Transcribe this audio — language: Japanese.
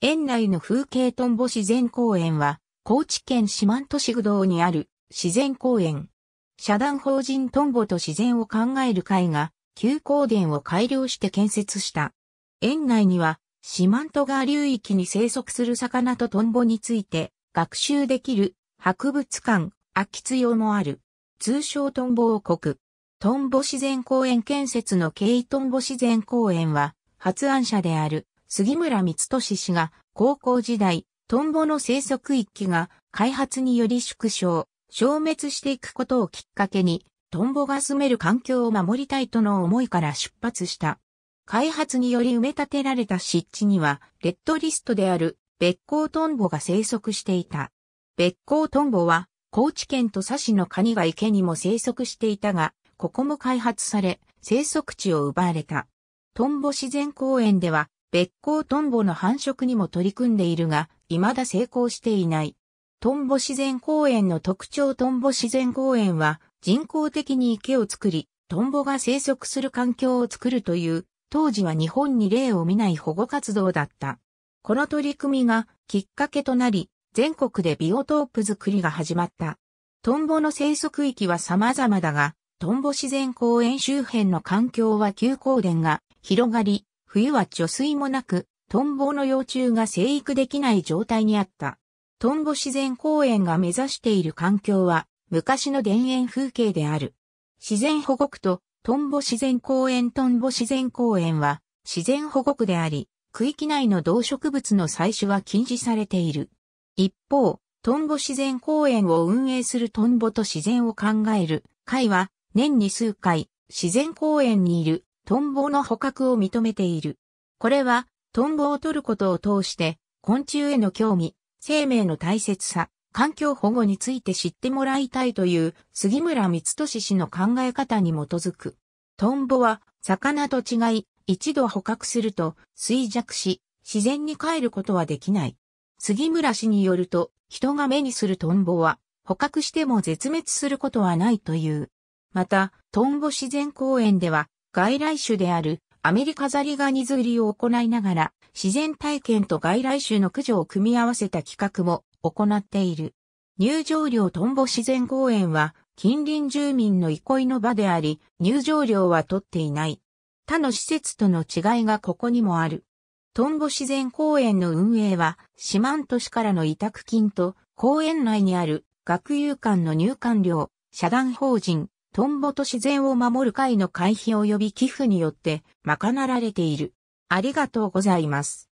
園内の風景トンボ自然公園は、高知県四万十市不動にある自然公園。社団法人トンボと自然を考える会が、旧公殿を改良して建設した。園内には、四万十川流域に生息する魚とトンボについて、学習できる博物館、空き津用もある。通称トンボ王国。トンボ自然公園建設の経緯トンボ自然公園は、発案者である杉村光俊氏が高校時代、トンボの生息域が開発により縮小、消滅していくことをきっかけに、トンボが住める環境を守りたいとの思いから出発した。開発により埋め立てられた湿地には、レッドリストである、別光トンボが生息していた。別光トンボは、高知県土佐市のカニが池にも生息していたが、ここも開発され、生息地を奪われた。トンボ自然公園では、別行トンボの繁殖にも取り組んでいるが、未だ成功していない。トンボ自然公園の特徴トンボ自然公園は人工的に池を作り、トンボが生息する環境を作るという、当時は日本に例を見ない保護活動だった。この取り組みがきっかけとなり、全国でビオトープ作りが始まった。トンボの生息域は様々だが、トンボ自然公園周辺の環境は休行電が広がり、冬は貯水もなく、トンボの幼虫が生育できない状態にあった。トンボ自然公園が目指している環境は、昔の田園風景である。自然保護区とトンボ自然公園トンボ自然公園は自然保護区であり、区域内の動植物の採取は禁止されている。一方、トンボ自然公園を運営するトンボと自然を考える会は、年に数回、自然公園にいるトンボの捕獲を認めている。これは、トンボを取ることを通して、昆虫への興味、生命の大切さ、環境保護について知ってもらいたいという杉村光俊氏の考え方に基づく。トンボは魚と違い、一度捕獲すると衰弱し、自然に帰ることはできない。杉村氏によると、人が目にするトンボは捕獲しても絶滅することはないという。また、トンボ自然公園では外来種であるアメリカザリガニ釣りを行いながら、自然体験と外来種の駆除を組み合わせた企画も行っている。入場料トンボ自然公園は、近隣住民の憩いの場であり、入場料は取っていない。他の施設との違いがここにもある。トンボ自然公園の運営は、四万都市からの委託金と、公園内にある学友館の入館料、社団法人、トンボと自然を守る会の会費及び寄付によって賄られている。ありがとうございます。